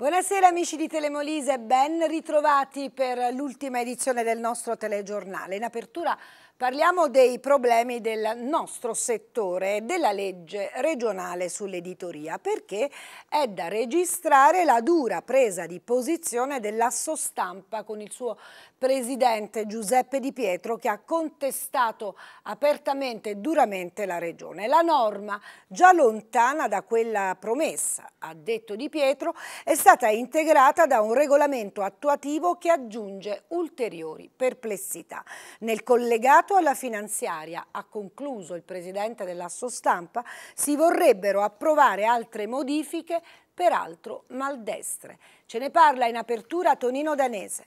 Buonasera amici di Telemolise, ben ritrovati per l'ultima edizione del nostro telegiornale. In apertura parliamo dei problemi del nostro settore e della legge regionale sull'editoria perché è da registrare la dura presa di posizione dell'asso stampa con il suo presidente Giuseppe Di Pietro che ha contestato apertamente e duramente la Regione. La norma, già lontana da quella promessa, ha detto Di Pietro, è stata integrata da un regolamento attuativo che aggiunge ulteriori perplessità. Nel collegato alla finanziaria, ha concluso il presidente dell'Asso Stampa, si vorrebbero approvare altre modifiche peraltro maldestre. Ce ne parla in apertura Tonino Danese.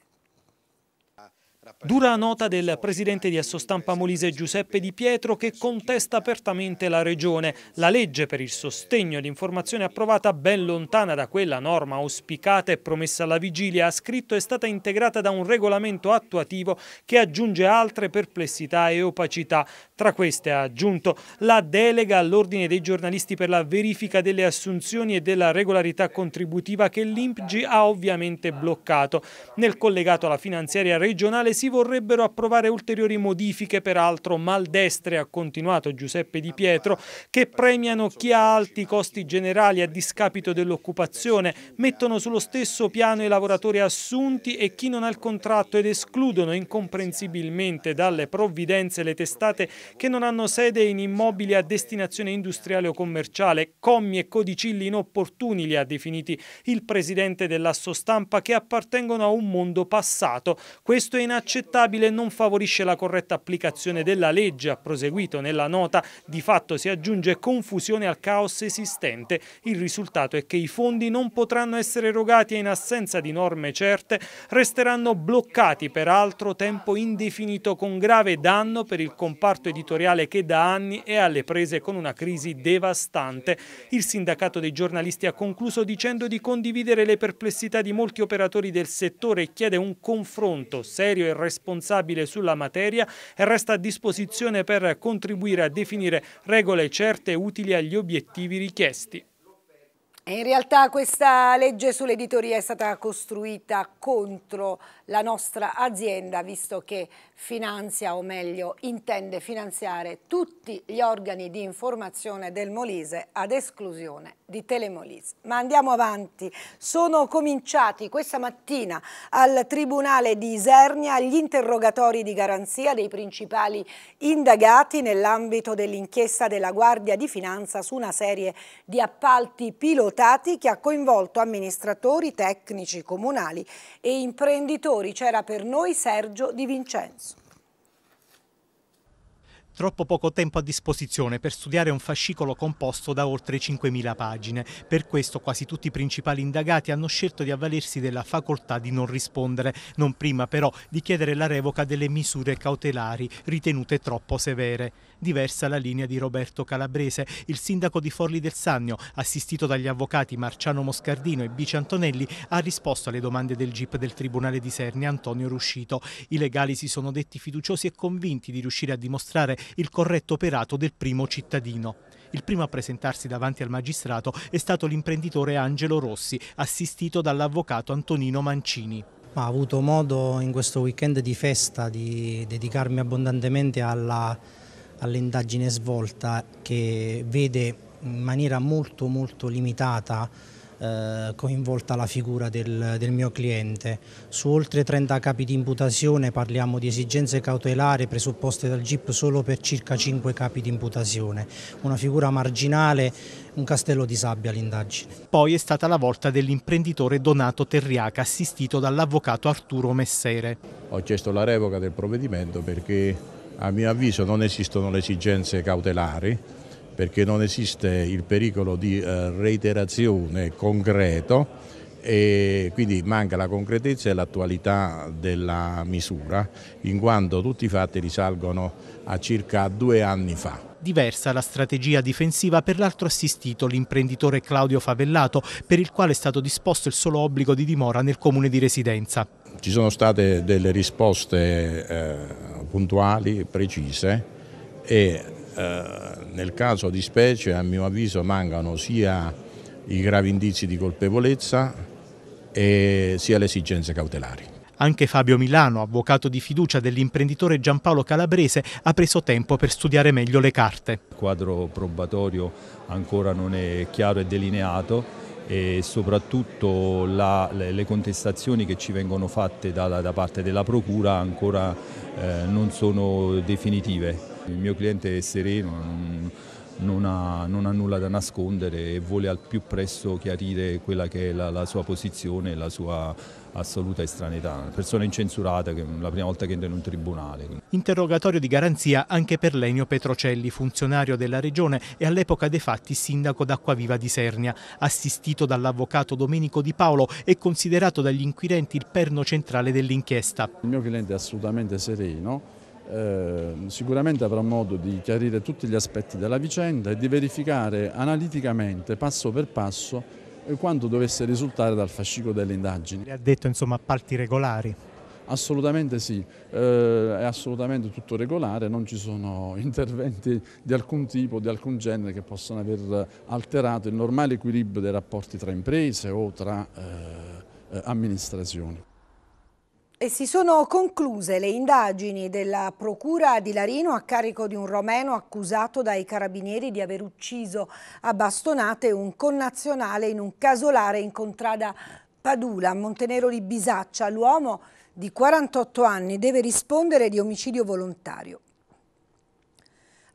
Dura nota del presidente di Assostampa Molise Giuseppe Di Pietro che contesta apertamente la Regione. La legge per il sostegno all'informazione approvata ben lontana da quella norma auspicata e promessa alla vigilia ha scritto è stata integrata da un regolamento attuativo che aggiunge altre perplessità e opacità. Tra queste ha aggiunto la delega all'ordine dei giornalisti per la verifica delle assunzioni e della regolarità contributiva che l'Impgi ha ovviamente bloccato. Nel collegato alla finanziaria regionale quale si vorrebbero approvare ulteriori modifiche, peraltro maldestre, ha continuato Giuseppe Di Pietro, che premiano chi ha alti costi generali a discapito dell'occupazione, mettono sullo stesso piano i lavoratori assunti e chi non ha il contratto ed escludono incomprensibilmente dalle provvidenze le testate che non hanno sede in immobili a destinazione industriale o commerciale, commi e codicilli inopportuni li ha definiti il presidente dell'assostampa che appartengono a un mondo passato. Questo è inaccettabile inaccettabile e non favorisce la corretta applicazione della legge, ha proseguito nella nota, di fatto si aggiunge confusione al caos esistente. Il risultato è che i fondi non potranno essere erogati e in assenza di norme certe resteranno bloccati per altro tempo indefinito con grave danno per il comparto editoriale che da anni è alle prese con una crisi devastante. Il sindacato dei giornalisti ha concluso dicendo di condividere le perplessità di molti operatori del settore e chiede un confronto serio e responsabile sulla materia e resta a disposizione per contribuire a definire regole certe e utili agli obiettivi richiesti. In realtà questa legge sull'editoria è stata costruita contro la nostra azienda, visto che finanzia, o meglio intende finanziare, tutti gli organi di informazione del Molise ad esclusione di Telemolise. Ma andiamo avanti. Sono cominciati questa mattina al Tribunale di Isernia gli interrogatori di garanzia dei principali indagati nell'ambito dell'inchiesta della Guardia di Finanza su una serie di appalti pilotati che ha coinvolto amministratori, tecnici comunali e imprenditori giocatori. C'era per noi Sergio Di Vincenzo. Troppo poco tempo a disposizione per studiare un fascicolo composto da oltre 5.000 pagine. Per questo quasi tutti i principali indagati hanno scelto di avvalersi della facoltà di non rispondere, non prima però di chiedere la revoca delle misure cautelari ritenute troppo severe diversa la linea di Roberto Calabrese, il sindaco di Forli del Sannio, assistito dagli avvocati Marciano Moscardino e Bici Antonelli, ha risposto alle domande del GIP del Tribunale di Sernia Antonio Ruscito. I legali si sono detti fiduciosi e convinti di riuscire a dimostrare il corretto operato del primo cittadino. Il primo a presentarsi davanti al magistrato è stato l'imprenditore Angelo Rossi, assistito dall'avvocato Antonino Mancini. Ma ho avuto modo in questo weekend di festa di dedicarmi abbondantemente alla all'indagine svolta che vede in maniera molto molto limitata eh, coinvolta la figura del, del, mio cliente. Su oltre 30 capi di imputazione parliamo di esigenze cautelari presupposte dal GIP solo per circa 5 capi di imputazione. Una figura marginale, un castello di sabbia l'indagine. Poi è stata la volta dell'imprenditore Donato Terriaca assistito dall'avvocato Arturo Messere. Ho chiesto la revoca del provvedimento perché a mio avviso non esistono le esigenze cautelari perché non esiste il pericolo di eh, reiterazione concreto e quindi manca la concretezza e l'attualità della misura, in quanto tutti i fatti risalgono a circa due anni fa. Diversa la strategia difensiva per l'altro assistito, l'imprenditore Claudio Favellato, per il quale è stato disposto il solo obbligo di dimora nel comune di residenza ci sono state delle risposte eh, puntuali, precise e eh, nel caso di specie a mio avviso mancano sia i gravi indizi di colpevolezza e sia le esigenze cautelari. Anche Fabio Milano, avvocato di fiducia dell'imprenditore Giampaolo Calabrese, ha preso tempo per studiare meglio le carte. Il quadro probatorio ancora non è chiaro e delineato, e soprattutto la, le, contestazioni che ci vengono fatte da, da parte della Procura ancora eh, non sono definitive. Il mio cliente è sereno, non ha, non ha, nulla da nascondere e vuole al più presto chiarire quella che è la, la sua posizione, la sua assoluta estraneità, una persona incensurata che la prima volta che entra in un tribunale. Interrogatorio di garanzia anche per Lenio Petrocelli, funzionario della regione e all'epoca dei fatti sindaco d'Acquaviva di Sernia, assistito dall'avvocato Domenico Di Paolo e considerato dagli inquirenti il perno centrale dell'inchiesta. Il mio cliente è assolutamente sereno, Ehm, sicuramente avrà modo di chiarire tutti gli aspetti della vicenda e di verificare analiticamente, passo per passo, eh, quanto dovesse risultare dal fascicolo delle indagini. Le ha detto insomma appalti regolari? Assolutamente sì, eh, è assolutamente tutto regolare, non ci sono interventi di alcun tipo, di alcun genere che possano aver alterato il normale equilibrio dei rapporti tra imprese o tra eh, eh, amministrazioni. E si sono concluse le indagini della Procura di Larino a carico di un romeno accusato dai carabinieri di aver ucciso a bastonate un connazionale in un casolare in contrada Padula, a Montenero di Bisaccia. L'uomo di 48 anni deve rispondere di omicidio volontario.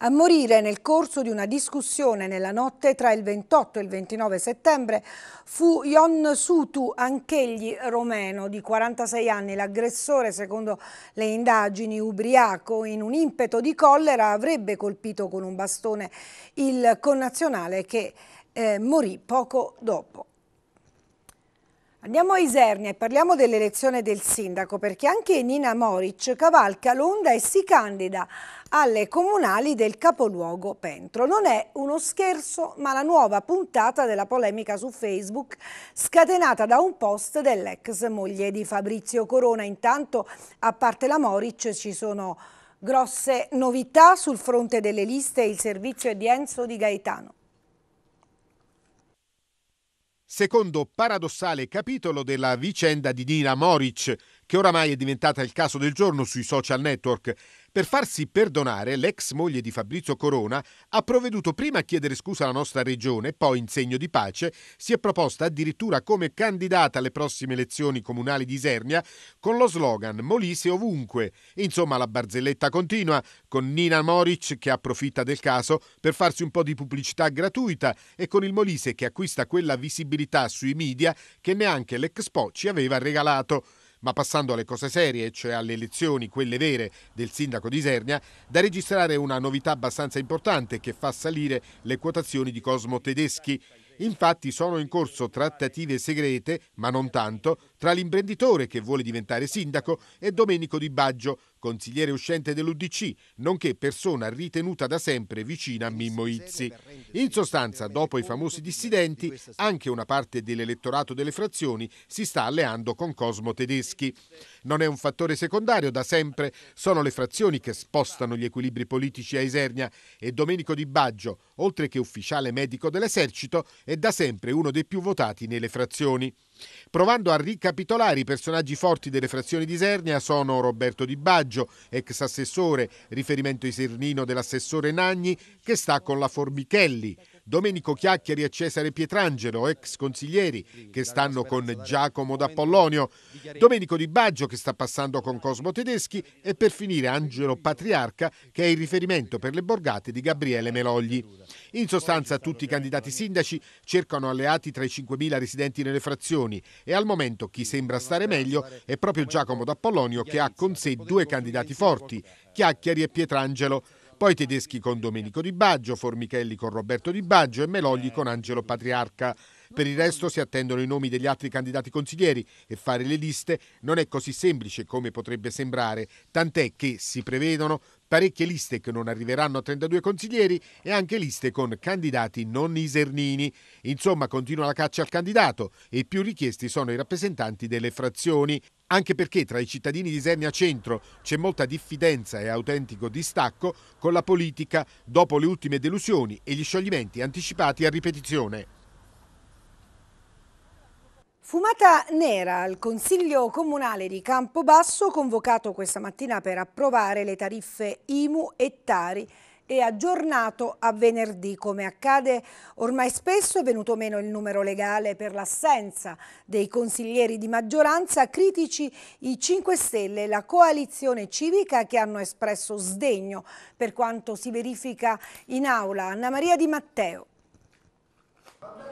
A morire nel corso di una discussione nella notte tra il 28 e il 29 settembre fu Ion Sutu, anch'egli romeno, di 46 anni. L'aggressore, secondo le indagini, ubriaco, in un impeto di collera avrebbe colpito con un bastone il connazionale che eh, morì poco dopo. Andiamo a Isernia e parliamo dell'elezione del sindaco perché anche Nina Moric cavalca l'onda e si candida alle comunali del capoluogo Pentro. Non è uno scherzo ma la nuova puntata della polemica su Facebook scatenata da un post dell'ex moglie di Fabrizio Corona. Intanto a parte la Moric ci sono grosse novità sul fronte delle liste e il servizio è di Enzo Di Gaetano secondo paradossale capitolo della vicenda di Dina Moric, che oramai è diventata il caso del giorno sui social network. Per farsi perdonare, l'ex moglie di Fabrizio Corona ha provveduto prima a chiedere scusa alla nostra regione, poi in segno di pace si è proposta addirittura come candidata alle prossime elezioni comunali di Isernia con lo slogan Molise ovunque. Insomma, la barzelletta continua con Nina Moric che approfitta del caso per farsi un po' di pubblicità gratuita e con il Molise che acquista quella visibilità sui media che neanche l'Expo ci aveva regalato. Ma passando alle cose serie, cioè alle elezioni, quelle vere, del sindaco di Isernia, da registrare una novità abbastanza importante che fa salire le quotazioni di Cosmo Tedeschi. Infatti sono in corso trattative segrete, ma non tanto, tra l'imprenditore che vuole diventare sindaco e Domenico Di Baggio, consigliere uscente dell'Udc, nonché persona ritenuta da sempre vicina a Mimmo Izzi. In sostanza, dopo i famosi dissidenti, anche una parte dell'elettorato delle frazioni si sta alleando con Cosmo Tedeschi. Non è un fattore secondario, da sempre sono le frazioni che spostano gli equilibri politici a Isernia e Domenico Di Baggio, oltre che ufficiale medico dell'esercito, è da sempre uno dei più votati nelle frazioni. Provando a ricapitolare i personaggi forti delle frazioni di Isernia sono Roberto Di Baggio, ex assessore, riferimento isernino dell'assessore Nagni, che sta con la Formichelli, Domenico Chiacchieri e Cesare Pietrangelo, ex consiglieri, che stanno con Giacomo d'Apollonio, Domenico Di Baggio, che sta passando con Cosmo Tedeschi, e per finire Angelo Patriarca, che è il riferimento per le borgate di Gabriele Melogli. In sostanza, tutti i candidati sindaci cercano alleati tra i 5.000 residenti nelle frazioni e al momento chi sembra stare meglio è proprio Giacomo d'Apollonio, che ha con sé due candidati forti, Chiacchieri e Pietrangelo. Poi tedeschi con Domenico Di Baggio, Formichelli con Roberto Di Baggio e Melogli con Angelo Patriarca. Per il resto si attendono i nomi degli altri candidati consiglieri e fare le liste non è così semplice come potrebbe sembrare, tant'è che si prevedono parecchie liste che non arriveranno a 32 consiglieri e anche liste con candidati non isernini. Insomma, continua la caccia al candidato e più richiesti sono i rappresentanti delle frazioni anche perché tra i cittadini di Isernia Centro c'è molta diffidenza e autentico distacco con la politica dopo le ultime delusioni e gli scioglimenti anticipati a ripetizione. Fumata nera, al Consiglio Comunale di Campobasso convocato questa mattina per approvare le tariffe IMU e Tari e aggiornato a venerdì. Come accade ormai spesso è venuto meno il numero legale per l'assenza dei consiglieri di maggioranza, critici i 5 Stelle e la coalizione civica che hanno espresso sdegno per quanto si verifica in aula. Anna Maria Di Matteo.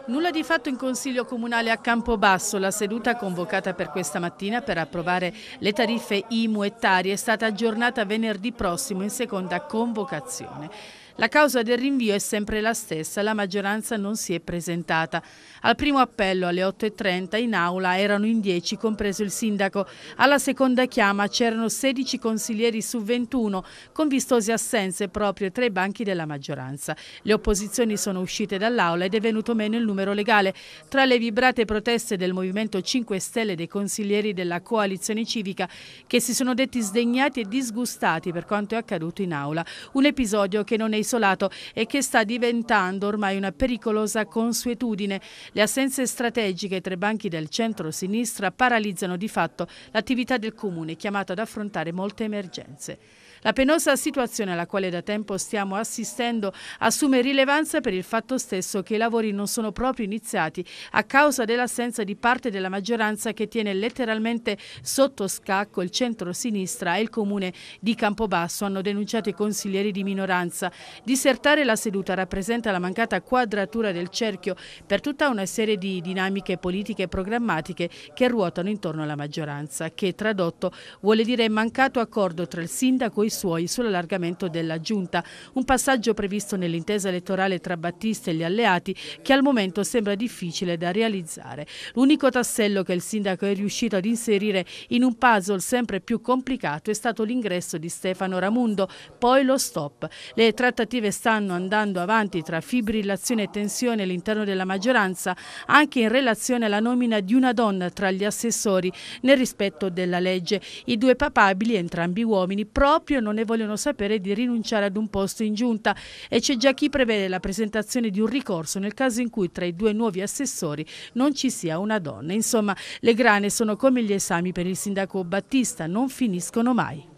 Nulla di fatto in Consiglio Comunale a Campobasso. La seduta convocata per questa mattina per approvare le tariffe IMU e Tari è stata aggiornata venerdì prossimo in seconda convocazione. La causa del rinvio è sempre la stessa, la maggioranza non si è presentata. Al primo appello alle 8.30 in aula erano in 10, compreso il sindaco. Alla seconda chiama c'erano 16 consiglieri su 21, con vistose assenze proprio tra i banchi della maggioranza. Le opposizioni sono uscite dall'aula ed è venuto meno il numero legale. Tra le vibrate proteste del Movimento 5 Stelle e dei consiglieri della coalizione civica che si sono detti sdegnati e disgustati per quanto è accaduto in aula. Un episodio che non è isolato e che sta diventando ormai una pericolosa consuetudine. Le assenze strategiche tra i banchi del centro-sinistra paralizzano di fatto l'attività del Comune, chiamato ad affrontare molte emergenze. La penosa situazione alla quale da tempo stiamo assistendo assume rilevanza per il fatto stesso che i lavori non sono proprio iniziati a causa dell'assenza di parte della maggioranza che tiene letteralmente sotto scacco il centro-sinistra e il comune di Campobasso, hanno denunciato i consiglieri di minoranza. Disertare la seduta rappresenta la mancata quadratura del cerchio per tutta una serie di dinamiche politiche e programmatiche che ruotano intorno alla maggioranza, che tradotto vuole dire mancato accordo tra il sindaco e i suoi sull'allargamento della giunta, un passaggio previsto nell'intesa elettorale tra Battista e gli alleati che al momento sembra difficile da realizzare. L'unico tassello che il sindaco è riuscito ad inserire in un puzzle sempre più complicato è stato l'ingresso di Stefano Ramundo, poi lo stop. Le trattative stanno andando avanti tra fibrillazione e tensione all'interno della maggioranza, anche in relazione alla nomina di una donna tra gli assessori nel rispetto della legge. I due papabili, entrambi uomini, proprio proprio non ne vogliono sapere di rinunciare ad un posto in giunta e c'è già chi prevede la presentazione di un ricorso nel caso in cui tra i due nuovi assessori non ci sia una donna. Insomma, le grane sono come gli esami per il sindaco Battista, non finiscono mai.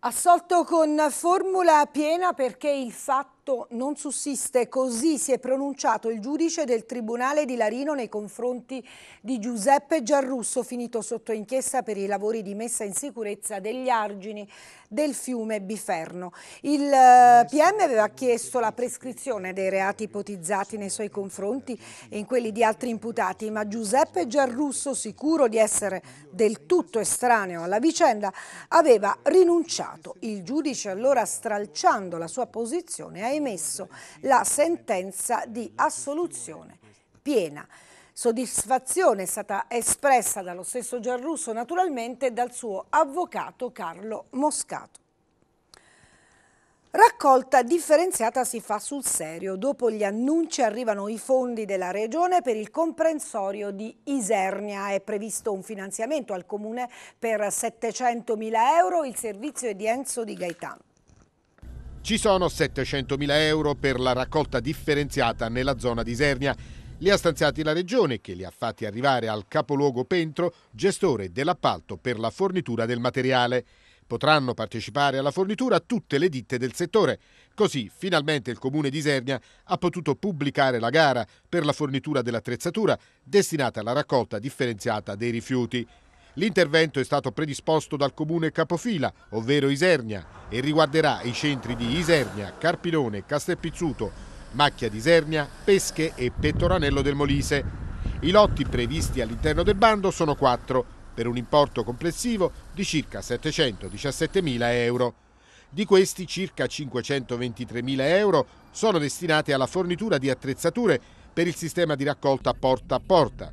Assolto con formula piena perché il fatto fatto non sussiste, così si è pronunciato il giudice del Tribunale di Larino nei confronti di Giuseppe Giarrusso, finito sotto inchiesta per i lavori di messa in sicurezza degli argini del fiume Biferno. Il eh, PM aveva chiesto la prescrizione dei reati ipotizzati nei suoi confronti e in quelli di altri imputati, ma Giuseppe Giarrusso, sicuro di essere del tutto estraneo alla vicenda, aveva rinunciato. Il giudice allora, stralciando la sua posizione, ha emesso la sentenza di assoluzione piena. Soddisfazione è stata espressa dallo stesso Gianrusso naturalmente dal suo avvocato Carlo Moscato. Raccolta differenziata si fa sul serio. Dopo gli annunci arrivano i fondi della Regione per il comprensorio di Isernia. È previsto un finanziamento al Comune per 700.000 euro. Il servizio è di Enzo Di Gaetano. Ci sono 700.000 euro per la raccolta differenziata nella zona di Isernia. Li ha stanziati la Regione che li ha fatti arrivare al capoluogo Pentro, gestore dell'appalto per la fornitura del materiale. Potranno partecipare alla fornitura tutte le ditte del settore. Così finalmente il comune di Isernia ha potuto pubblicare la gara per la fornitura dell'attrezzatura destinata alla raccolta differenziata dei rifiuti. L'intervento è stato predisposto dal comune capofila, ovvero Isernia, e riguarderà i centri di Isernia, Carpilone, Castelpizzuto, Macchia di Sernia, Pesche e Pettoranello del Molise. I lotti previsti all'interno del bando sono quattro, per un importo complessivo di circa 717.000 euro. Di questi circa 523.000 euro sono destinati alla fornitura di attrezzature per il sistema di raccolta porta a porta.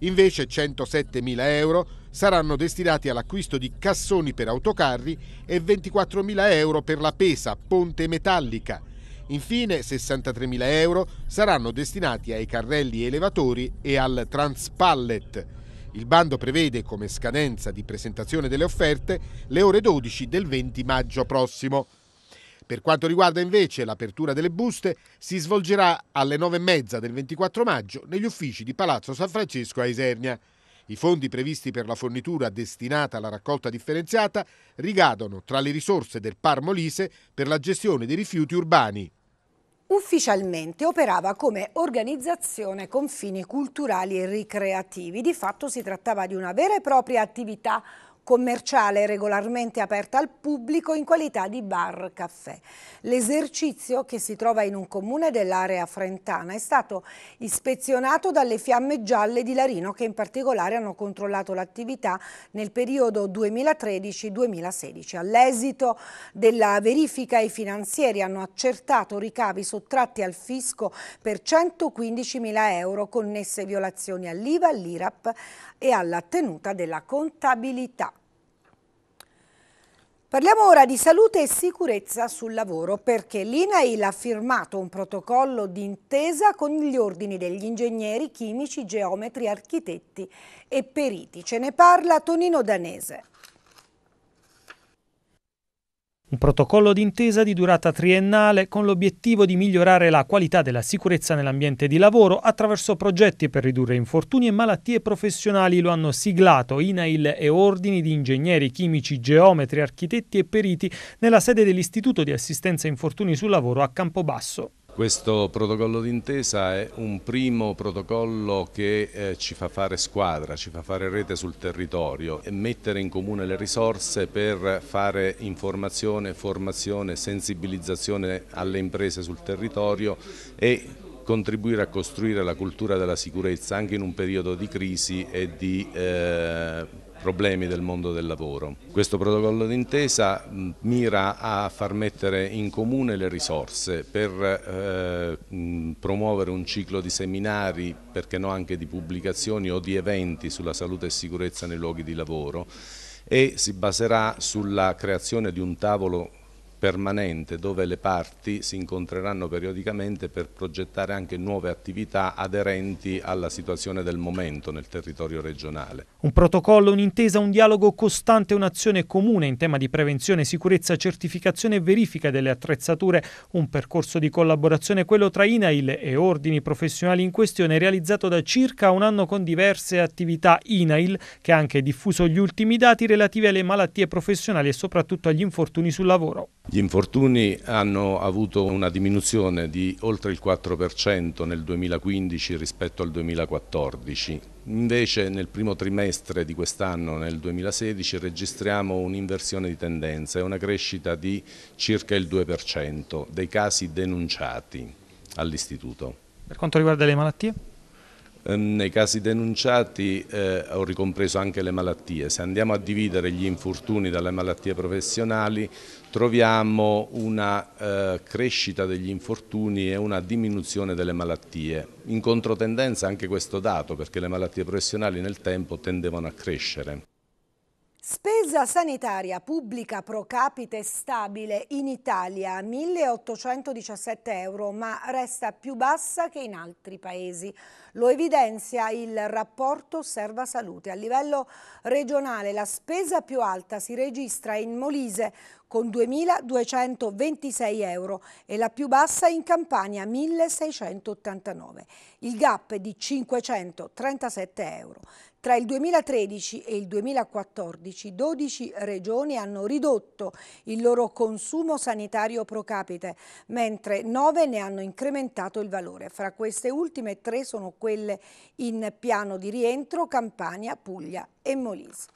Invece 107.000 euro saranno destinati all'acquisto di cassoni per autocarri e 24.000 euro per la pesa, ponte metallica, Infine 63.000 euro saranno destinati ai carrelli elevatori e al Transpallet. Il bando prevede come scadenza di presentazione delle offerte le ore 12 del 20 maggio prossimo. Per quanto riguarda invece l'apertura delle buste, si svolgerà alle 9.30 del 24 maggio negli uffici di Palazzo San Francesco a Isernia. I fondi previsti per la fornitura destinata alla raccolta differenziata ricadono tra le risorse del Parmolise per la gestione dei rifiuti urbani ufficialmente operava come organizzazione con fini culturali e ricreativi. Di fatto si trattava di una vera e propria attività commerciale regolarmente aperta al pubblico in qualità di bar-caffè. L'esercizio, che si trova in un comune dell'area frentana, è stato ispezionato dalle fiamme gialle di Larino che in particolare hanno controllato l'attività nel periodo 2013-2016. All'esito della verifica i finanzieri hanno accertato ricavi sottratti al fisco per 115.000 euro connesse violazioni all'IVA, all'IRAP e alla tenuta della contabilità. Parliamo ora di salute e sicurezza sul lavoro perché l'INAIL ha firmato un protocollo d'intesa con gli ordini degli ingegneri, chimici, geometri, architetti e periti. Ce ne parla Tonino Danese. Un protocollo d'intesa di durata triennale con l'obiettivo di migliorare la qualità della sicurezza nell'ambiente di lavoro attraverso progetti per ridurre infortuni e malattie professionali lo hanno siglato INAIL e ordini di ingegneri, chimici, geometri, architetti e periti nella sede dell'Istituto di assistenza infortuni sul lavoro a Campobasso. Questo protocollo d'intesa è un primo protocollo che eh, ci fa fare squadra, ci fa fare rete sul territorio e mettere in comune le risorse per fare informazione, formazione, sensibilizzazione alle imprese sul territorio e contribuire a costruire la cultura della sicurezza anche in un periodo di crisi e di eh, problemi del mondo del lavoro. Questo protocollo d'intesa mira a far mettere in comune le risorse per eh, promuovere un ciclo di seminari, perché no anche di pubblicazioni o di eventi sulla salute e sicurezza nei luoghi di lavoro e si baserà sulla creazione di un tavolo permanente dove le parti si incontreranno periodicamente per progettare anche nuove attività aderenti alla situazione del momento nel territorio regionale. Un protocollo, un'intesa, un dialogo costante, un'azione comune in tema di prevenzione, sicurezza, certificazione e verifica delle attrezzature, un percorso di collaborazione, quello tra INAIL e ordini professionali in questione realizzato da circa un anno con diverse attività INAIL che ha anche diffuso gli ultimi dati relativi alle malattie professionali e soprattutto agli infortuni sul lavoro. Gli infortuni hanno avuto una diminuzione di oltre il 4% nel 2015 rispetto al 2014. Invece nel primo trimestre di quest'anno, nel 2016, registriamo un'inversione di tendenza e una crescita di circa il 2% dei casi denunciati all'Istituto. Per quanto riguarda le malattie? Ehm, nei casi denunciati eh, ho ricompreso anche le malattie. Se andiamo a dividere gli infortuni dalle malattie professionali troviamo una eh, crescita degli infortuni e una diminuzione delle malattie. In controtendenza anche questo dato perché le malattie professionali nel tempo tendevano a crescere. Spesa sanitaria pubblica pro capite stabile in Italia 1817 euro ma resta più bassa che in altri paesi. Lo evidenzia il rapporto Serva Salute. A livello regionale la spesa più alta si registra in Molise con 2.226 euro e la più bassa in Campania 1.689. Il gap è di 537 euro. Tra il 2013 e il 2014 12 regioni hanno ridotto il loro consumo sanitario pro capite, mentre 9 ne hanno incrementato il valore. Fra queste ultime 3 sono quelle quelle in piano di rientro Campania, Puglia e Molise.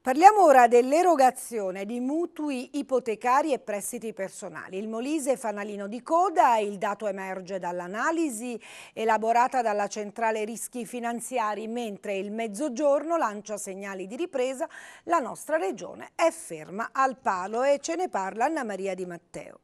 Parliamo ora dell'erogazione di mutui ipotecari e prestiti personali. Il Molise è fanalino di coda, il dato emerge dall'analisi elaborata dalla centrale rischi finanziari, mentre il mezzogiorno lancia segnali di ripresa, la nostra regione è ferma al palo e ce ne parla Anna Maria Di Matteo.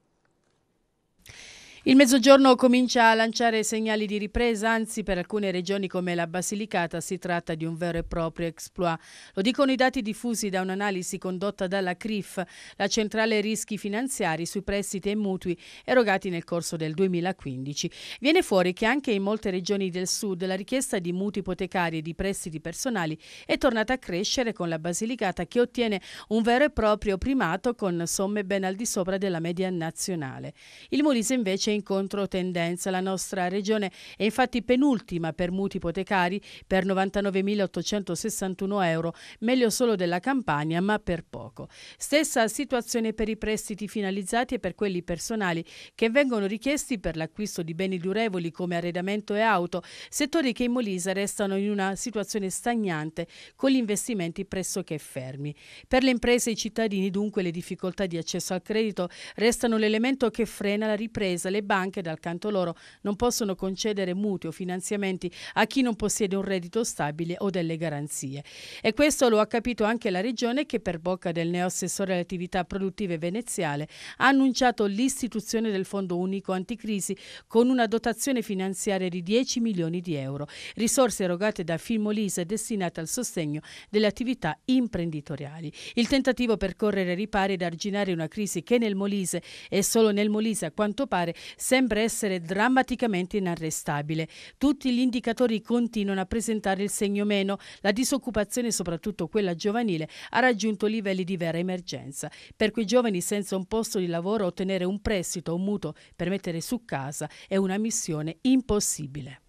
Il mezzogiorno comincia a lanciare segnali di ripresa, anzi per alcune regioni come la Basilicata si tratta di un vero e proprio exploit. Lo dicono i dati diffusi da un'analisi condotta dalla CRIF, la centrale rischi finanziari sui prestiti e mutui erogati nel corso del 2015. Viene fuori che anche in molte regioni del sud la richiesta di mutui ipotecari e di prestiti personali è tornata a crescere con la Basilicata che ottiene un vero e proprio primato con somme ben al di sopra della media nazionale. Il Molise invece è in controtendenza. La nostra regione è infatti penultima per mutui ipotecari per 99.861 euro, meglio solo della Campania, ma per poco. Stessa situazione per i prestiti finalizzati e per quelli personali che vengono richiesti per l'acquisto di beni durevoli come arredamento e auto, settori che in Molise restano in una situazione stagnante con gli investimenti pressoché fermi. Per le imprese e i cittadini dunque le difficoltà di accesso al credito restano l'elemento che frena la ripresa. Le banche, dal canto loro, non possono concedere mutui o finanziamenti a chi non possiede un reddito stabile o delle garanzie. E questo lo ha capito anche la Regione che per bocca del neoassessore alle attività produttive veneziale ha annunciato l'istituzione del Fondo Unico Anticrisi con una dotazione finanziaria di 10 milioni di euro, risorse erogate da Filmolise destinate al sostegno delle attività imprenditoriali. Il tentativo per correre ripari ed arginare una crisi che nel Molise e solo nel Molise a quanto pare sembra essere drammaticamente inarrestabile. Tutti gli indicatori continuano a presentare il segno meno. La disoccupazione, soprattutto quella giovanile, ha raggiunto livelli di vera emergenza. Per quei giovani senza un posto di lavoro ottenere un prestito o un mutuo per mettere su casa è una missione impossibile.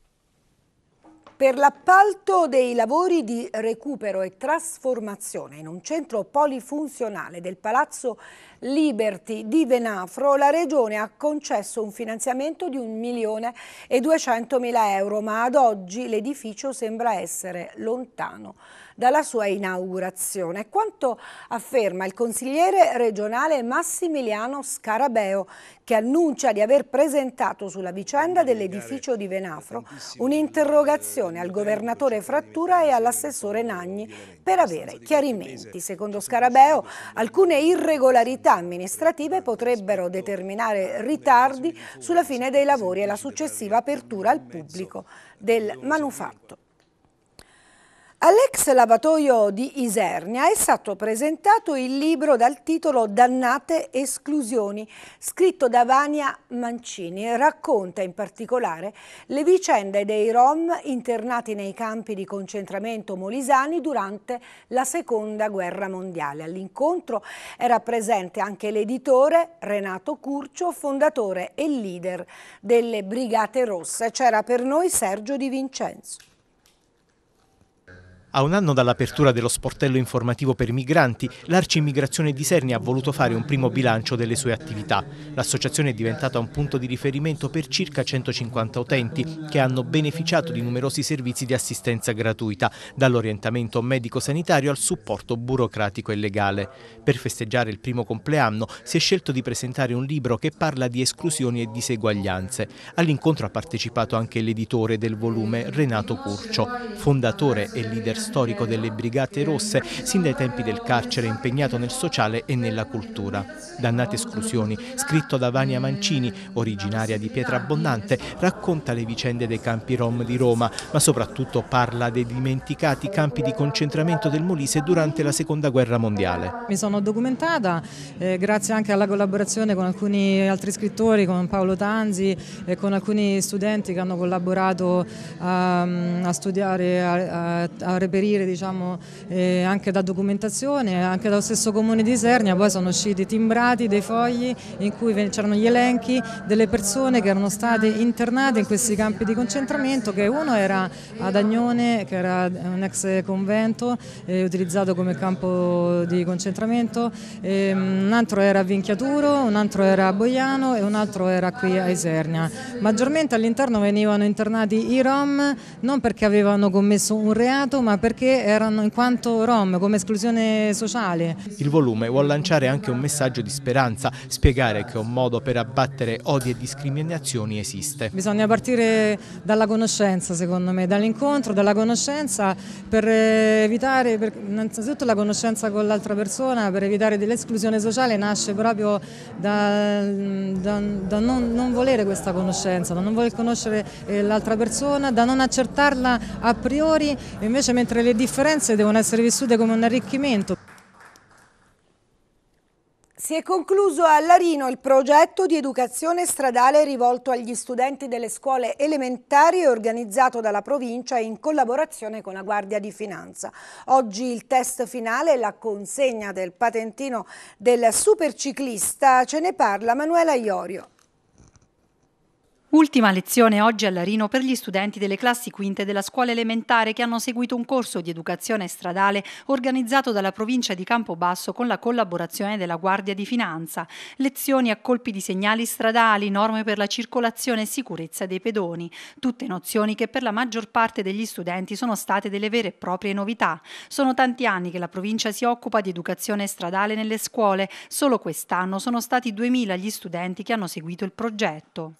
Per l'appalto dei lavori di recupero e trasformazione in un centro polifunzionale del Palazzo Liberty di Venafro, la Regione ha concesso un finanziamento di 1 milione e 200 mila euro, ma ad oggi l'edificio sembra essere lontano dalla sua inaugurazione. Quanto afferma il consigliere regionale Massimiliano Scarabeo, che annuncia di aver presentato sulla vicenda dell'edificio di Venafro un'interrogazione eh, al governatore Frattura e all'assessore Nagni per avere chiarimenti. Secondo Scarabeo, alcune irregolarità amministrative potrebbero determinare ritardi sulla fine dei lavori e la successiva apertura al pubblico del manufatto. All'ex lavatoio di Isernia è stato presentato il libro dal titolo Dannate esclusioni, scritto da Vania Mancini. Racconta in particolare le vicende dei Rom internati nei campi di concentramento molisani durante la Seconda Guerra Mondiale. All'incontro era presente anche l'editore Renato Curcio, fondatore e leader delle Brigate Rosse. C'era per noi Sergio Di Vincenzo. A un anno dall'apertura dello sportello informativo per migranti, l'Arci Immigrazione di Serni ha voluto fare un primo bilancio delle sue attività. L'associazione è diventata un punto di riferimento per circa 150 utenti che hanno beneficiato di numerosi servizi di assistenza gratuita, dall'orientamento medico-sanitario al supporto burocratico e legale. Per festeggiare il primo compleanno si è scelto di presentare un libro che parla di esclusioni e diseguaglianze. All'incontro ha partecipato anche l'editore del volume Renato Curcio, fondatore e leader storico delle Brigate Rosse, sin dai tempi del carcere impegnato nel sociale e nella cultura. Dannate esclusioni, scritto da Vania Mancini, originaria di Pietra Abbondante, racconta le vicende dei campi rom di Roma, ma soprattutto parla dei dimenticati campi di concentramento del Molise durante la Seconda Guerra Mondiale. Mi sono documentata eh, grazie anche alla collaborazione con alcuni altri scrittori, con Paolo Tanzi e con alcuni studenti che hanno collaborato a, mm, a studiare, a, a, a reperire diciamo, eh, anche da documentazione, anche dallo stesso comune di Isernia, poi sono usciti timbrati dei fogli in cui c'erano gli elenchi delle persone che erano state internate in questi campi di concentramento, che uno era ad Agnone, che era un ex convento eh, utilizzato come campo di concentramento, eh, un altro era a Vinchiaturo, un altro era a Boiano e un altro era qui a Isernia. Maggiormente all'interno venivano internati i Rom non perché avevano commesso un reato ma perché perché erano in quanto rom come esclusione sociale. Il volume vuole lanciare anche un messaggio di speranza, spiegare che un modo per abbattere odi e discriminazioni esiste. Bisogna partire dalla conoscenza secondo me, dall'incontro, dalla conoscenza per eh, evitare, per, innanzitutto la conoscenza con l'altra persona per evitare dell'esclusione sociale nasce proprio da, da, da non, non, volere questa conoscenza, da non voler conoscere eh, l'altra persona, da non accertarla a priori, invece mentre mentre le differenze devono essere vissute come un arricchimento. Si è concluso a Larino il progetto di educazione stradale rivolto agli studenti delle scuole elementari organizzato dalla provincia in collaborazione con la Guardia di Finanza. Oggi il test finale e la consegna del patentino del superciclista. Ce ne parla Manuela Iorio. Ultima lezione oggi a Larino per gli studenti delle classi quinte della scuola elementare che hanno seguito un corso di educazione stradale organizzato dalla provincia di Campobasso con la collaborazione della Guardia di Finanza. Lezioni a colpi di segnali stradali, norme per la circolazione e sicurezza dei pedoni. Tutte nozioni che per la maggior parte degli studenti sono state delle vere e proprie novità. Sono tanti anni che la provincia si occupa di educazione stradale nelle scuole. Solo quest'anno sono stati 2000 gli studenti che hanno seguito il progetto.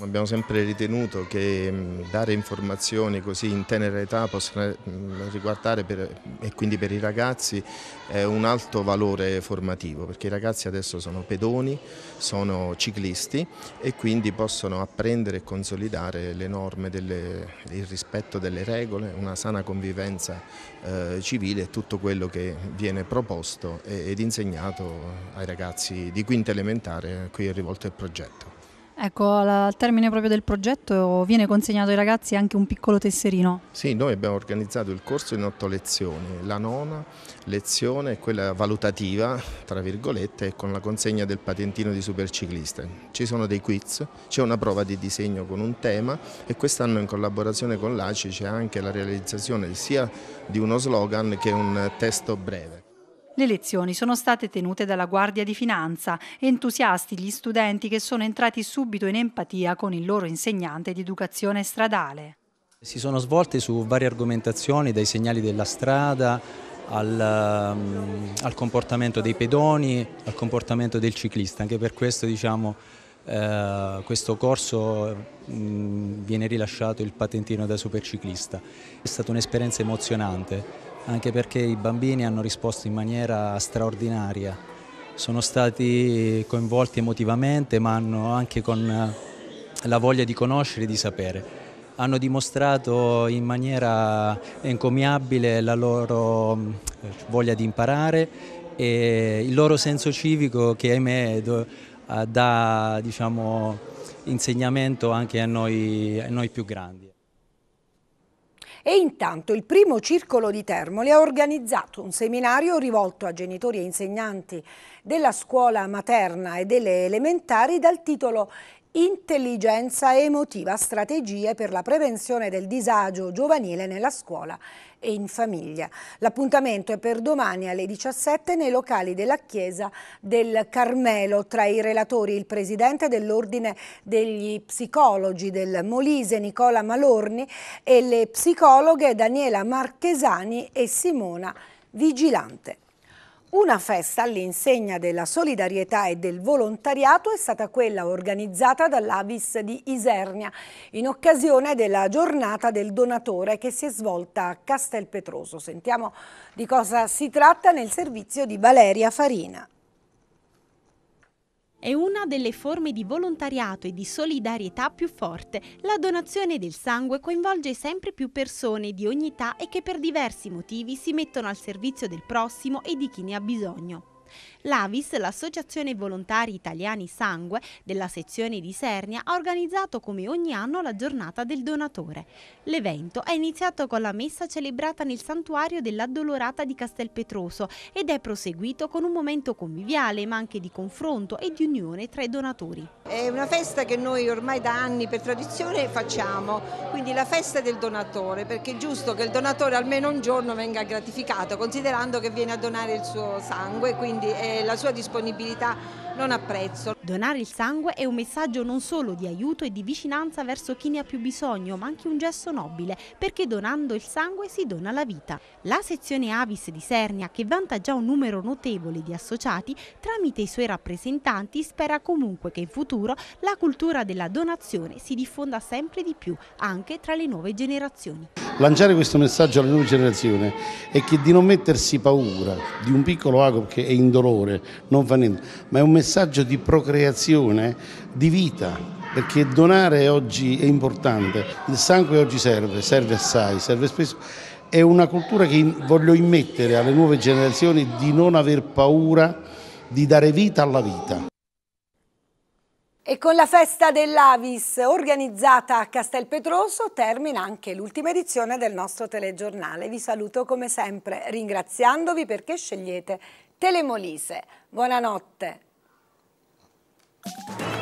Abbiamo sempre ritenuto che mm, dare informazioni così in tenera età possa mm, riguardare per, e quindi per i ragazzi un alto valore formativo perché i ragazzi adesso sono pedoni, sono ciclisti e quindi possono apprendere e consolidare le norme, delle, il rispetto delle regole, una sana convivenza eh, civile e tutto quello che viene proposto ed insegnato ai ragazzi di quinta elementare a cui è rivolto il progetto. Ecco, al termine proprio del progetto viene consegnato ai ragazzi anche un piccolo tesserino. Sì, noi abbiamo organizzato il corso in otto lezioni. La nona lezione è quella valutativa, tra virgolette, con la consegna del patentino di superciclista. Ci sono dei quiz, c'è una prova di disegno con un tema e quest'anno in collaborazione con l'ACI c'è anche la realizzazione sia di uno slogan che un testo breve. Le lezioni sono state tenute dalla Guardia di Finanza, entusiasti gli studenti che sono entrati subito in empatia con il loro insegnante di educazione stradale. Si sono svolte su varie argomentazioni, dai segnali della strada al, ehm, al comportamento dei pedoni, al comportamento del ciclista. Anche per questo diciamo, eh, questo corso mh, viene rilasciato il patentino da superciclista. È stata un'esperienza emozionante anche perché i bambini hanno risposto in maniera straordinaria. Sono stati coinvolti emotivamente ma hanno anche con eh, la voglia di conoscere e di sapere. Hanno dimostrato in maniera encomiabile la loro eh, voglia di imparare e il loro senso civico che ahimè eh, dà diciamo, insegnamento anche a noi, a noi più grandi. E intanto il primo circolo di Termoli ha organizzato un seminario rivolto a genitori e insegnanti della scuola materna e delle elementari dal titolo Intelligenza emotiva, strategie per la prevenzione del disagio giovanile nella scuola e in famiglia. L'appuntamento è per domani alle 17 nei locali della Chiesa del Carmelo. Tra i relatori il presidente dell'Ordine degli Psicologi del Molise, Nicola Malorni, e le psicologhe Daniela Marchesani e Simona Vigilante. Una festa all'insegna della solidarietà e del volontariato è stata quella organizzata dall'Avis di Isernia in occasione della giornata del donatore che si è svolta a Castelpetroso. Sentiamo di cosa si tratta nel servizio di Valeria Farina. È una delle forme di volontariato e di solidarietà più forte. La donazione del sangue coinvolge sempre più persone di ogni età e che per diversi motivi si mettono al servizio del prossimo e di chi ne ha bisogno. L'Avis, l'associazione volontari italiani Sangue della sezione di Sernia, ha organizzato come ogni anno la giornata del donatore. L'evento è iniziato con la messa celebrata nel santuario dell'Addolorata di Castelpetroso ed è proseguito con un momento conviviale ma anche di confronto e di unione tra i donatori. È una festa che noi ormai da anni per tradizione facciamo, quindi la festa del donatore perché è giusto che il donatore almeno un giorno venga gratificato considerando che viene a donare il suo sangue, quindi è la sua disponibilità non apprezzo. Donare il sangue è un messaggio non solo di aiuto e di vicinanza verso chi ne ha più bisogno, ma anche un gesto nobile, perché donando il sangue si dona la vita. La sezione Avis di Sernia, che vanta già un numero notevole di associati, tramite i suoi rappresentanti spera comunque che in futuro la cultura della donazione si diffonda sempre di più, anche tra le nuove generazioni. Lanciare questo messaggio alla nuova generazione è che di non mettersi paura di un piccolo ago che è in dolore, non fa niente, ma è un messaggio messaggio di procreazione, di vita, perché donare oggi è importante, il sangue oggi serve, serve assai, serve spesso. È una cultura che voglio immettere alle nuove generazioni di non aver paura di dare vita alla vita. E con la festa dell'Avis organizzata a Castel Petroso termina anche l'ultima edizione del nostro telegiornale. Vi saluto come sempre ringraziandovi perché scegliete Telemolise. Buonanotte. Thank you